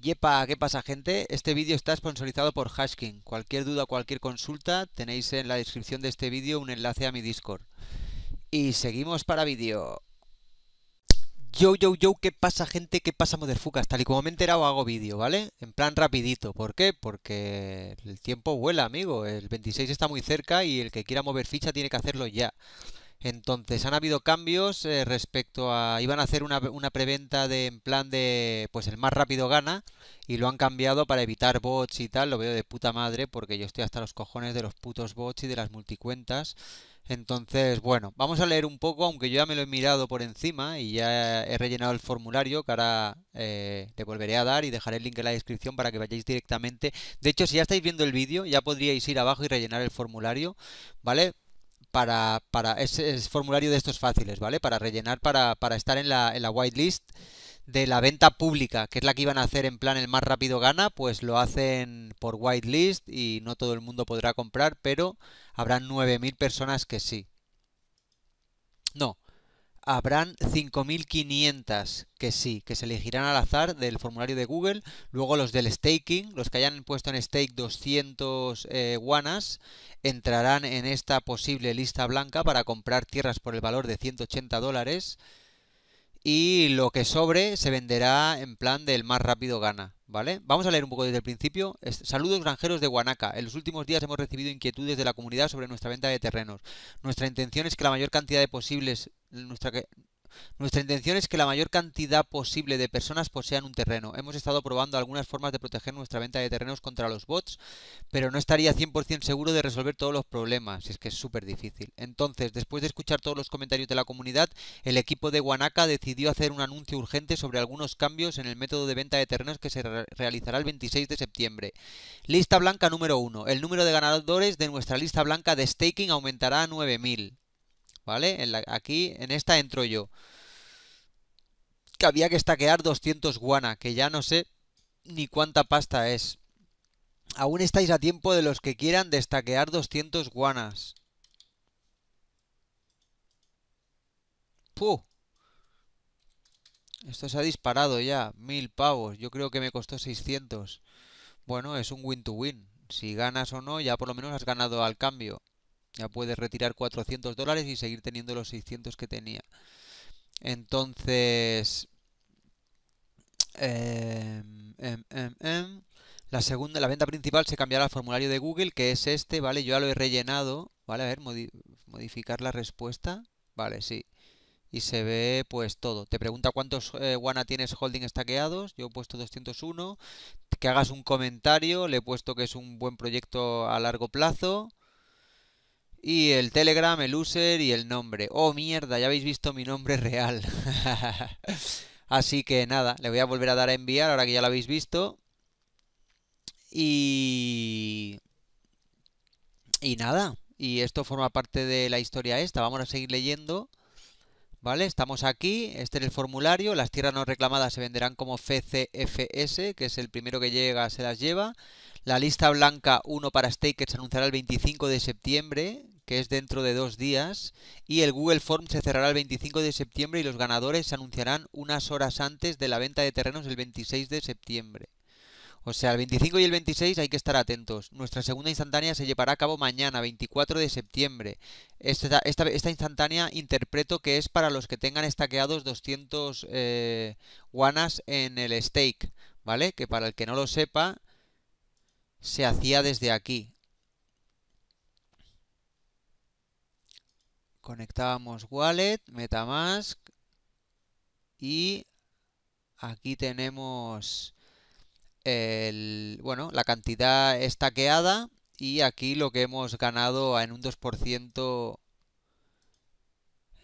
Yepa, ¿qué pasa gente? Este vídeo está sponsorizado por Hashking. Cualquier duda cualquier consulta tenéis en la descripción de este vídeo un enlace a mi Discord. Y seguimos para vídeo. Yo, yo, yo, ¿qué pasa gente? ¿Qué pasa motherfuckers? Tal y como me he enterado hago vídeo, ¿vale? En plan rapidito. ¿Por qué? Porque el tiempo vuela, amigo. El 26 está muy cerca y el que quiera mover ficha tiene que hacerlo ya. Entonces, han habido cambios eh, respecto a... Iban a hacer una, preventa de, en plan de, pues el más rápido gana, y lo han cambiado para evitar bots y tal, lo veo de puta madre, porque yo estoy hasta los cojones de los putos bots y de las multicuentas. Entonces, bueno, vamos a leer un poco, aunque yo ya me lo he mirado por encima y ya he rellenado el formulario que ahora te eh, volveré a dar y dejaré el link en la descripción para que vayáis directamente. De hecho, si ya estáis viendo el vídeo, ya podríais ir abajo y rellenar el formulario, ¿vale? para, para es, formulario de estos fáciles, ¿vale? Para rellenar, para, estar en la, en la whitelist de la venta pública, que es la que iban a hacer en plan el más rápido gana, pues lo hacen por whitelist y no todo el mundo podrá comprar, pero habrán 9.000 personas que sí. No, habrán 5.500 que sí, que se elegirán al azar del formulario de Google. Luego los del staking, los que hayan puesto en stake 200 eh, guanas, entrarán en esta posible lista blanca para comprar tierras por el valor de 180 dólares. Y lo que sobre se venderá en plan del más rápido gana. ¿Vale? Vamos a leer un poco desde el principio. Saludos granjeros de Guanaca. En los últimos días hemos recibido inquietudes de la comunidad sobre nuestra venta de terrenos. Nuestra intención es que la mayor cantidad de posibles nuestra, nuestra intención es que la mayor cantidad posible de personas posean un terreno. Hemos estado probando algunas formas de proteger nuestra venta de terrenos contra los bots, pero no estaría 100% seguro de resolver todos los problemas, es que es súper difícil. Entonces, después de escuchar todos los comentarios de la comunidad, el equipo de Guanaca decidió hacer un anuncio urgente sobre algunos cambios en el método de venta de terrenos que se realizará el 26 de septiembre. Lista blanca número 1. El número de ganadores de nuestra lista blanca de staking aumentará a 9000. ¿vale? aquí, en esta entro yo. Que había que estaquear 200 guana, que ya no sé ni cuánta pasta es. Aún estáis a tiempo de los que quieran destaquear 200 guanas. ¡Puh! Esto se ha disparado ya. Mil pavos. Yo creo que me costó 600. Bueno, es un win to -win. Si ganas o no, ya por lo menos has ganado al cambio. Ya puedes retirar 400 dólares y seguir teniendo los 600 que tenía. Entonces... Em, em, em, la segunda, la venta principal se cambiará al formulario de Google, que es este, ¿vale? Yo ya lo he rellenado, ¿vale? A ver, modificar la respuesta. Vale, sí. Y se ve pues todo. Te pregunta cuántos eh, tienes holding estaqueados. Yo he puesto 201. Que hagas un comentario. Le he puesto que es un buen proyecto a largo plazo. Y el Telegram, el user y el nombre. Oh, mierda, ya habéis visto mi nombre real. Así que nada, le voy a volver a dar a enviar ahora que ya lo habéis visto. Y... Y nada, y esto forma parte de la historia esta. Vamos a seguir leyendo. ¿Vale? Estamos aquí, este es el formulario, las tierras no reclamadas se venderán como FCFS, que es el primero que llega, se las lleva. La lista blanca 1 para stakers se anunciará el 25 de septiembre, que es dentro de dos días, y el Google Form se cerrará el 25 de septiembre y los ganadores se anunciarán unas horas antes de la venta de terrenos el 26 de septiembre. O sea, el 25 y el 26 hay que estar atentos. Nuestra segunda instantánea se llevará a cabo mañana, 24 de septiembre. Esta, instantánea interpreto que es para los que tengan estaqueados 200 eh, guanas en el stake, ¿vale? Que para el que no lo sepa, se hacía desde aquí. Conectábamos wallet, metamask y aquí tenemos el, bueno, la cantidad estáqueada y aquí lo que hemos ganado en un 2%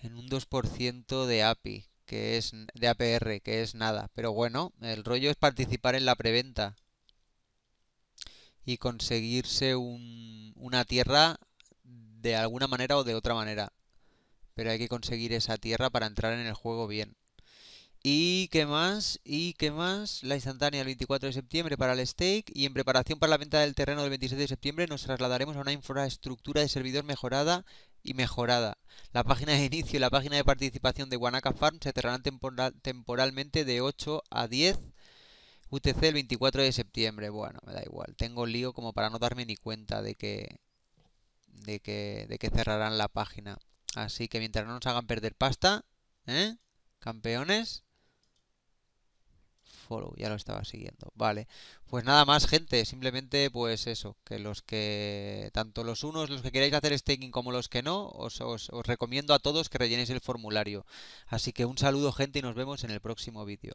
en un 2% de API, que es de APR, que es nada, pero bueno, el rollo es participar en la preventa y conseguirse una tierra de alguna manera o de otra manera. Pero hay que conseguir esa tierra para entrar en el juego bien. ¿Y qué más? ¿Y qué más? La instantánea el 24 de septiembre para el stake y en preparación para la venta del terreno del 27 de septiembre nos trasladaremos a una infraestructura de servidor mejorada y mejorada. La página de inicio y la página de participación de Wanaka Farm se cerrarán temporal, temporalmente de 8 a 10 UTC el 24 de septiembre. Bueno, me da igual. Tengo lío como para no darme ni cuenta de que, de que, de que cerrarán la página. Así que mientras no nos hagan perder pasta, ¿eh? Campeones follow, ya lo estaba siguiendo. Vale, pues nada más gente, simplemente pues eso, que los que, tanto los unos, los que queráis hacer staking como los que no, os, os recomiendo a todos que rellenéis el formulario. Así que un saludo gente y nos vemos en el próximo vídeo.